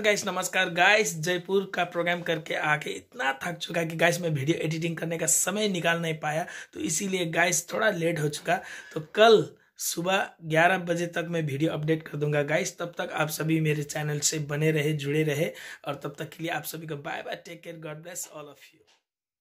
नमस्कार गाइस नमस्कार गाइस जयपुर का प्रोग्राम करके आके इतना थक चुका कि गाइस मैं वीडियो एडिटिंग करने का समय निकाल नहीं पाया तो इसीलिए गाइस थोड़ा लेट हो चुका तो कल सुबह 11 बजे तक मैं वीडियो अपडेट कर दूंगा गाइस तब तक आप सभी मेरे चैनल से बने रहे जुड़े रहे और तब तक के लिए आप सभी को bye bye take care God bless all of you